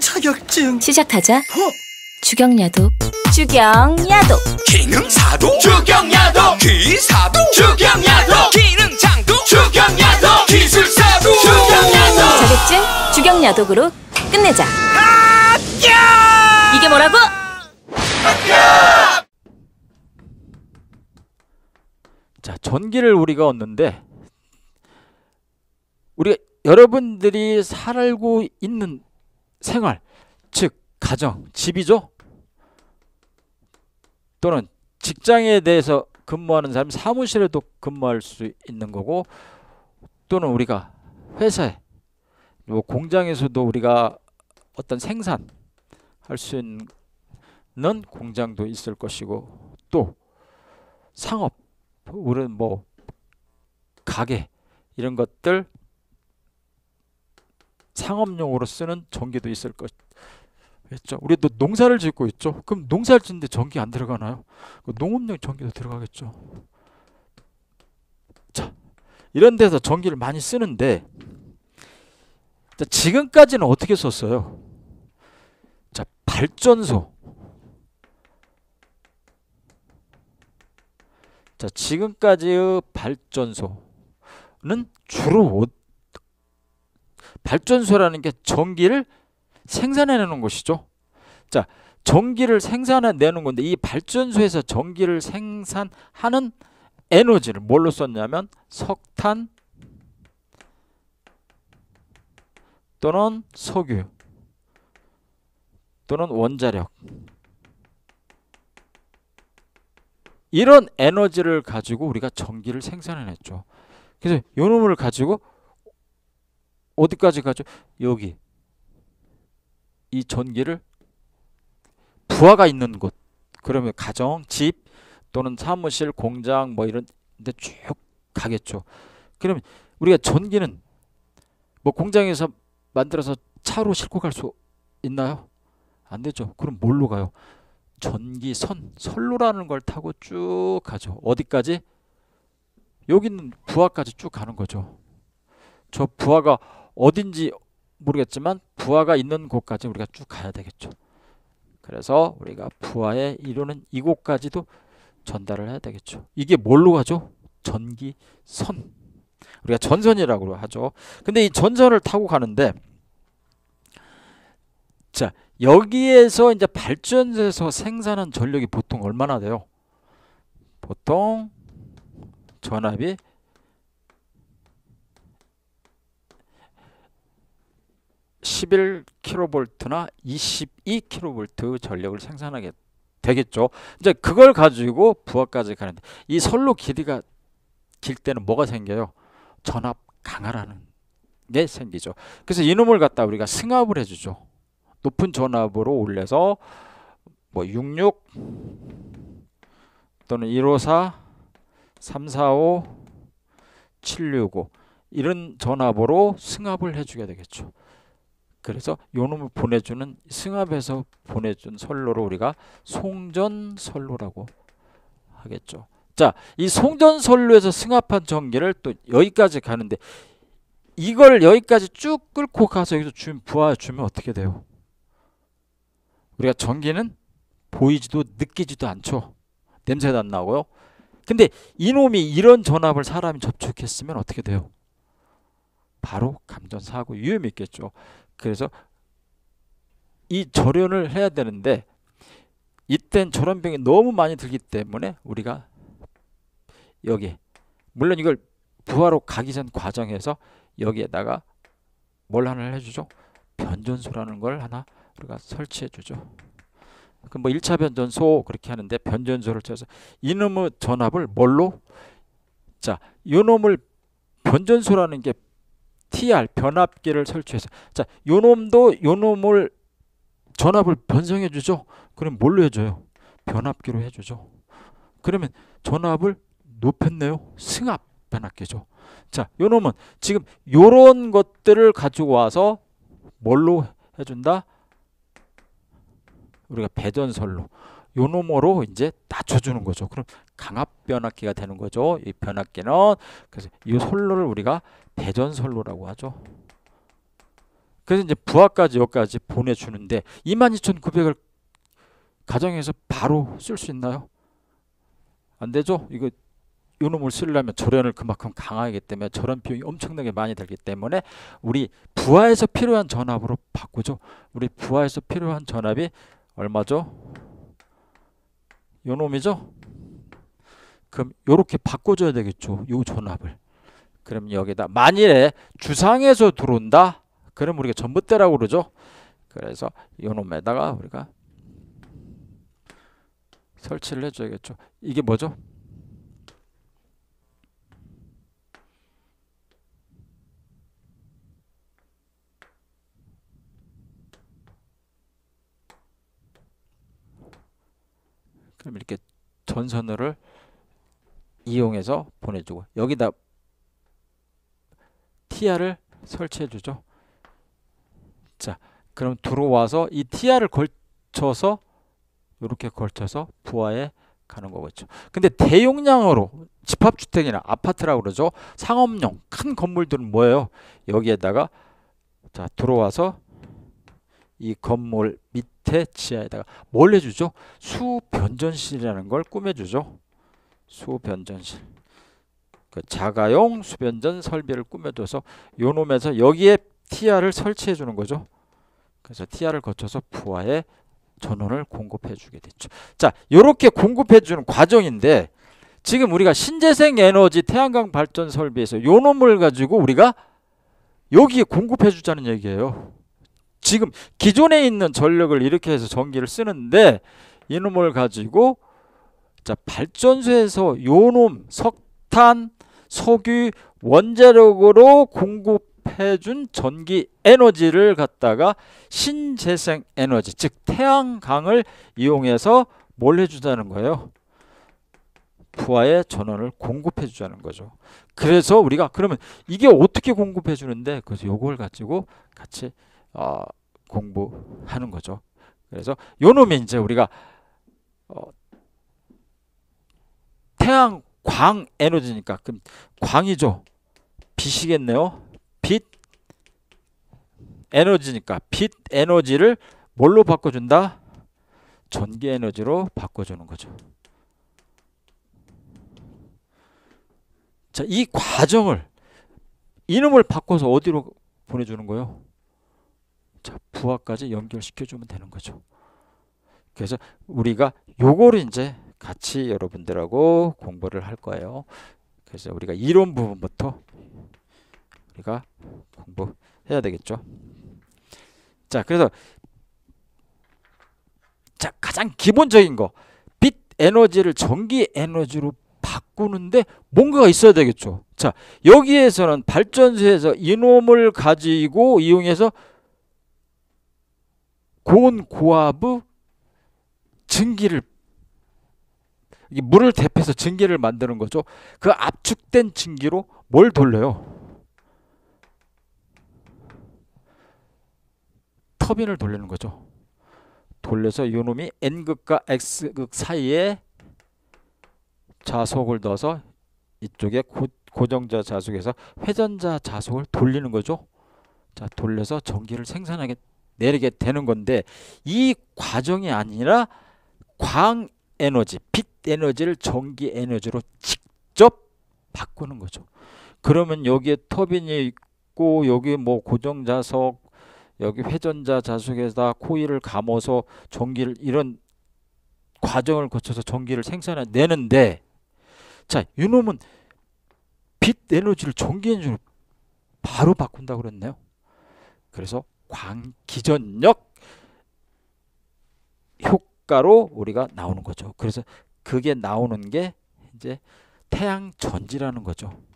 자격증 시작하자 어? 주경야도 주경야도 기능사도 주경야도 기사도 주경야도 기능장도 주경야도 기술사도 주경야도 자격증 주경야독으로 끝내자 이게 뭐라고? 자 전기를 우리가 얻는데 우리가 여러분들이 살고 있는 생활, 즉 가정, 집이죠. 또는 직장에 대해서 근무하는 사람 사무실에도 근무할 수 있는 거고 또는 우리가 회사에 뭐 공장에서도 우리가 어떤 생산 할 수 있는 공장도 있을 것이고 또 상업 우리는 뭐 가게 이런 것들 상업용으로 쓰는 전기도 있을 것 있죠. 우리도 농사를 짓고 있죠. 그럼 농사를 짓는데 전기 안 들어가나요? 그 농업용 전기도 들어가겠죠. 자, 이런 데서 전기를 많이 쓰는데 자, 지금까지는 어떻게 썼어요? 자, 발전소. 자, 지금까지의 발전소는 주로 어, 발전소라는 게 전기를 생산해내는 것이죠. 자, 전기를 생산해내는 건데 이 발전소에서 전기를 생산하는 에너지를 뭘로 썼냐면 석탄 또는 석유 또는 원자력 이런 에너지를 가지고 우리가 전기를 생산해냈죠. 그래서 요 놈을 가지고 어디까지 가죠? 여기 이 전기를 부하가 있는 곳 그러면 가정, 집 또는 사무실, 공장 뭐 이런 데 쭉 가겠죠. 그러면 우리가 전기는 뭐 공장에서 만들어서 차로 싣고 갈 수 있나요? 안 되죠. 그럼 뭘로 가요? 전기선, 선로라는 걸 타고 쭉 가죠. 어디까지? 여기는 부하까지 쭉 가는 거죠. 저 부하가 어딘지 모르겠지만 부하가 있는 곳까지 우리가 쭉 가야 되겠죠. 그래서 우리가 부하의 이론은 이곳까지도 전달을 해야 되겠죠. 이게 뭘로 가죠? 전기선. 우리가 전선이라고 하죠. 근데 이 전선을 타고 가는데 자, 여기에서 이제 발전소에서 생산한 전력이 보통 얼마나 돼요? 보통 전압이 11kV나 22kV 전력을 생산하게 되겠죠. 이제 그걸 가지고 부하까지 가는데 이 선로 길이가 길 때는 뭐가 생겨요? 전압 강화라는 게 생기죠. 그래서 이놈을 갖다 우리가 승압을 해주죠. 높은 전압으로 올려서 뭐66 또는 154, 345, 765 이런 전압으로 승압을 해주게 되겠죠. 그래서 요놈을 보내주는 승합에서 보내준 선로를 우리가 송전선로라고 하겠죠. 자, 이 송전선로에서 승합한 전기를 또 여기까지 가는데 이걸 여기까지 쭉 끌고 가서 여기서 주면 부하주면 어떻게 돼요? 우리가 전기는 보이지도 느끼지도 않죠. 냄새도 안 나고요. 근데 이놈이 이런 전압을 사람이 접촉했으면 어떻게 돼요? 바로 감전사고 위험이 있겠죠. 그래서 이 절연을 해야 되는데 이땐 절연 병이 너무 많이 들기 때문에 우리가 여기 물론 이걸 부하로 가기 전 과정에서 여기에다가 뭘 하나 해주죠? 변전소라는 걸 하나 우리가 설치해 주죠. 그럼 뭐 1차 변전소 그렇게 하는데 변전소를 쳐서 이놈의 전압을 뭘로? 자, 이놈을 변전소라는 게 TR 변압기를 설치해서 자 요놈도 요놈을 전압을 변성해 주죠 그럼 뭘로 해줘요 변압기로 해주죠 그러면 전압을 높였네요 승압 변압기죠 자 요놈은 지금 요런 것들을 가지고 와서 뭘로 해준다 우리가 배전설로 요놈으로 이제 낮춰주는 거죠. 그럼 강압 변압기가 되는 거죠. 이 변압기는 그래서 이 솔로를 우리가 대전 솔로라고 하죠. 그래서 이제 부하까지 여기까지 보내주는데 22,900을 가정에서 바로 쓸 수 있나요? 안 되죠. 이거 요놈을 쓰려면 절연을 그만큼 강하기 때문에 절연 비용이 엄청나게 많이 들기 때문에 우리 부하에서 필요한 전압으로 바꾸죠. 우리 부하에서 필요한 전압이 얼마죠? 요 놈이죠? 그럼 요렇게 바꿔줘야 되겠죠. 요 전압을. 그럼 여기다 만일에 주상에서 들어온다. 그럼 우리가 전봇대라고 그러죠. 그래서 요 놈에다가 우리가 설치를 해줘야겠죠. 이게 뭐죠? 그럼 이렇게 전선호를 이용해서 보내주고 여기다 TR을 설치해 주죠. 자, 그럼 들어와서 이 TR을 걸쳐서 이렇게 걸쳐서 부하에 가는 거겠죠. 근데 대용량으로 집합주택이나 아파트라고 그러죠. 상업용 큰 건물들은 뭐예요? 여기에다가 자 들어와서 이 건물 밑 밑에 지하에다가 뭘 해주죠? 수변전실이라는 걸 꾸며주죠. 수변전실. 그 자가용 수변전 설비를 꾸며줘서 요놈에서 여기에 TR을 설치해 주는 거죠. 그래서 TR을 거쳐서 부하에 전원을 공급해 주게 됐죠. 자, 요렇게 공급해 주는 과정인데 지금 우리가 신재생 에너지 태양광 발전 설비에서 요 놈을 가지고 우리가 여기에 공급해 주자는 얘기예요. 지금 기존에 있는 전력을 이렇게 해서 전기를 쓰는데 이놈을 가지고 자 발전소에서 요놈 석탄 석유 원자력으로 공급해준 전기 에너지를 갖다가 신재생 에너지 즉 태양광을 이용해서 뭘 해주자는 거예요 부하의 전원을 공급해 주자는 거죠 그래서 우리가 그러면 이게 어떻게 공급해 주는데 그래서 요걸 가지고 같이 어, 공부하는 거죠. 그래서 요놈이 이제 우리가 어, 태양 광 에너지니까 그럼 광이죠. 빛이겠네요. 빛 에너지니까 빛 에너지를 뭘로 바꿔준다? 전기 에너지로 바꿔주는 거죠. 자, 이 과정을 이름을 바꿔서 어디로 보내주는 거예요? 부하까지 연결시켜주면 되는 거죠. 그래서 우리가 요거를 이제 같이 여러분들하고 공부를 할 거예요. 그래서 우리가 이론 부분부터 우리가 공부해야 되겠죠. 자, 그래서 자, 가장 기본적인 거. 빛 에너지를 전기 에너지로 바꾸는데 뭔가가 있어야 되겠죠. 자, 여기에서는 발전소에서 이놈을 가지고 이용해서 고온 고압의 증기를 물을 대패해서 증기를 만드는 거죠. 그 압축된 증기로 뭘 돌려요? 터빈을 돌리는 거죠. 돌려서 이놈이 N극과 X극 사이에 자속을 넣어서 이쪽에 고, 고정자 자속에서 회전자 자속을 돌리는 거죠. 자, 돌려서 전기를 생산하게 내리게 되는 건데 이 과정이 아니라 광 에너지, 빛 에너지를 전기 에너지로 직접 바꾸는 거죠. 그러면 여기에 터빈이 있고 여기 뭐 고정 자석 여기 회전자 자석에다 코일을 감아서 전기를 이런 과정을 거쳐서 전기를 생산해 내는데 자, 이놈은 빛 에너지를 전기 에너지로 바로 바꾼다 그랬네요. 그래서 광기전력 효과로 우리가 나오는 거죠. 그래서 그게 나오는 게 이제 태양 전지라는 거죠.